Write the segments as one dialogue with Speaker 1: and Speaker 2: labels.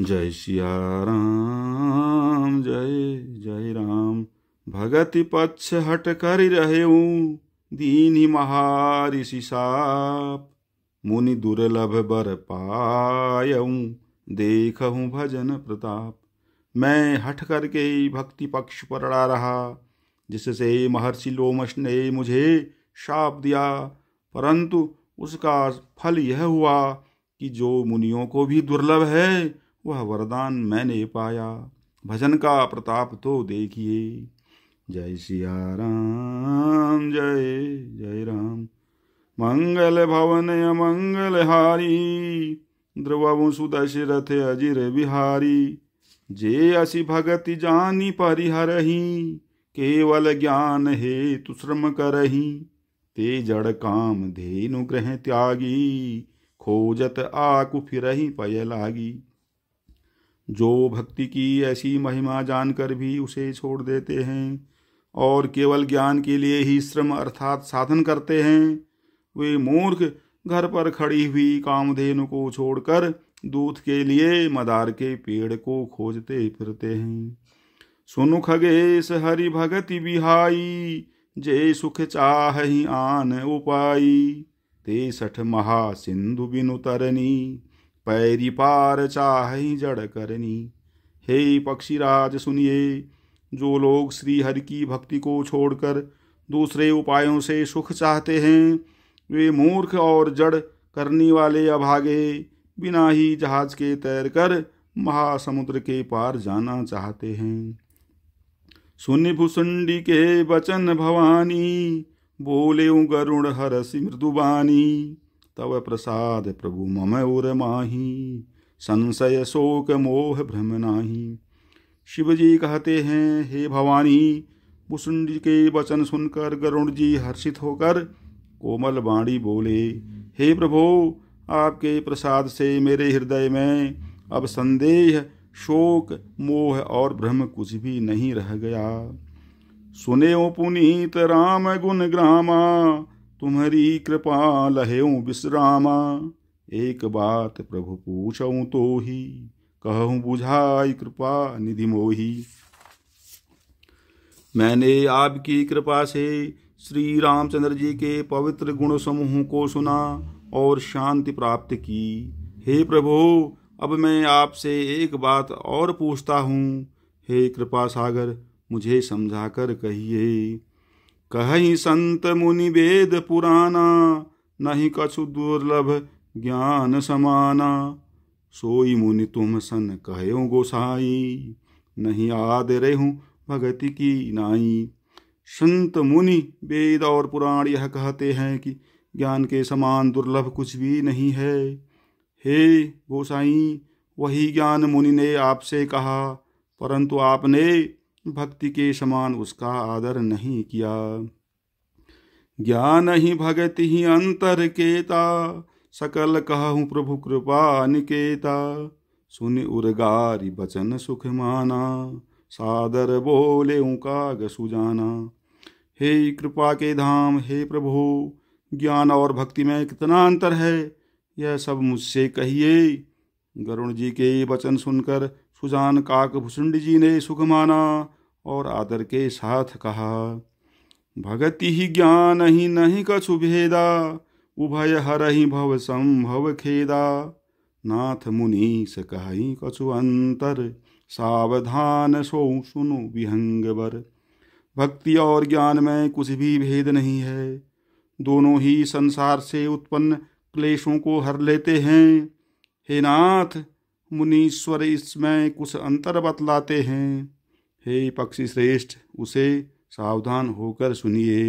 Speaker 1: जय सिया राम जय जय राम भगति पक्ष हट कर रहे दीन ही महारिषि साप मुनि दुर्लभ बर पायऊँ हूँ भजन प्रताप मैं हट करके भक्ति पक्ष पर अड़ा रहा जिससे महर्षि लोमश ने मुझे शाप दिया परंतु उसका फल यह हुआ कि जो मुनियों को भी दुर्लभ है वह वरदान मैंने पाया भजन का प्रताप तो देखिए जय सिया राम जय जय राम मंगल भवन मंगल हारी ध्रुवु सुदशरथ अजिर बिहारी जे असी भगति जानी परिहरही केवल ज्ञान हे तुश्रम करही ते जड़ काम धेनु ग्रह त्यागी खोजत आकु फिरही पय लागी जो भक्ति की ऐसी महिमा जानकर भी उसे छोड़ देते हैं और केवल ज्ञान के लिए ही श्रम अर्थात साधन करते हैं वे मूर्ख घर पर खड़ी हुई कामधेनु को छोड़कर दूध के लिए मदार के पेड़ को खोजते फिरते हैं सुनु खगेश हरि भगति बिहाई जे सुख चाह आन उपाई ते सठ महा सिंधु बिनु तरनी पैरी पार चाह जड़ करनी हे पक्षीराज सुनिए जो लोग श्री हरि की भक्ति को छोड़कर दूसरे उपायों से सुख चाहते हैं वे मूर्ख और जड़ करने वाले अभागे बिना ही जहाज के तैर कर महासमुद्र के पार जाना चाहते हैं सुन भूसुंडी के वचन भवानी बोले गरुण हर मृदुबानी तव प्रसाद प्रभु मम उर माही संशय शोक मोह भ्रम नाही शिव जी कहते हैं हे भवानी भुसुंड के वचन सुनकर गरुण जी हर्षित होकर कोमल बाणी बोले हे प्रभो आपके प्रसाद से मेरे हृदय में अब संदेह शोक मोह और भ्रम कुछ भी नहीं रह गया सुने ओ पुनीत राम गुण ग्रामा तुम्हारी कृपा लहेऊ विश्रामा एक बात प्रभु पूछऊ तो ही कहूँ बुझाई कृपा निधि मोही मैंने आपकी कृपा से श्री रामचंद्र जी के पवित्र गुण समूह को सुना और शांति प्राप्त की हे प्रभु अब मैं आपसे एक बात और पूछता हूँ हे कृपा सागर मुझे समझाकर कहिए कही संत मुनि वेद पुराना नहीं कछु दुर्लभ ज्ञान समाना सोई मुनि तुम सन कहो गोसाई नहीं आद हूँ भगति की नाई संत मुनि वेद और पुराण यह कहते हैं कि ज्ञान के समान दुर्लभ कुछ भी नहीं है हे गोसाई वही ज्ञान मुनि ने आपसे कहा परंतु आपने भक्ति के समान उसका आदर नहीं किया ज्ञान ही भगति ही अंतर केता सकल कहूँ प्रभु कृपा निकेता सुन उर्गारी बचन सुख माना सादर बोले उग सुजाना हे कृपा के धाम हे प्रभु ज्ञान और भक्ति में कितना अंतर है यह सब मुझसे कहिए गरुण जी के वचन सुनकर सुजान काक भुसुंड जी ने सुख माना और आदर के साथ कहा भगति ही ज्ञान ही नहीं कछु भेदा उभय हर ही भव संभव खेदा नाथ मुनि से कही कछु अंतर सावधान सो सुनो विहंग बर भक्ति और ज्ञान में कुछ भी भेद नहीं है दोनों ही संसार से उत्पन्न क्लेशों को हर लेते हैं हे नाथ मुनीश्वर इसमें कुछ अंतर बतलाते हैं हे पक्षी श्रेष्ठ उसे सावधान होकर सुनिए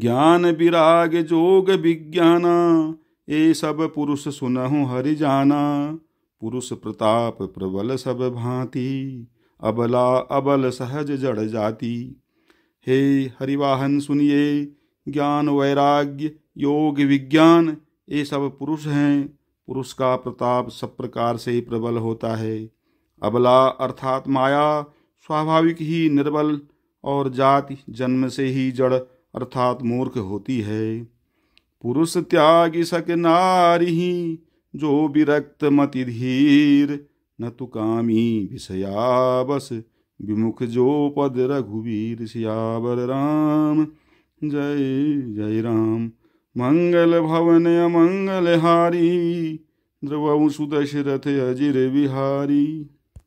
Speaker 1: ज्ञान विराग जोग विज्ञाना ये सब पुरुष सुनहु हरि जाना पुरुष प्रताप प्रबल सब भांति अबला अबल सहज जड़ जाती हे हरिवाहन सुनिए ज्ञान वैराग्य योग विज्ञान ये सब पुरुष हैं पुरुष का प्रताप सब प्रकार से ही प्रबल होता है अबला अर्थात माया स्वाभाविक ही निर्बल और जाति जन्म से ही जड़ अर्थात मूर्ख होती है पुरुष त्याग सक नारी जो विरक्त मति धीर न तो कामी विषया बस विमुख जो पद रघुवीर सियावर राम जय जय राम मंगल भवन अमंगल हारी ध्रुव सुदशरथ अजिर बिहारी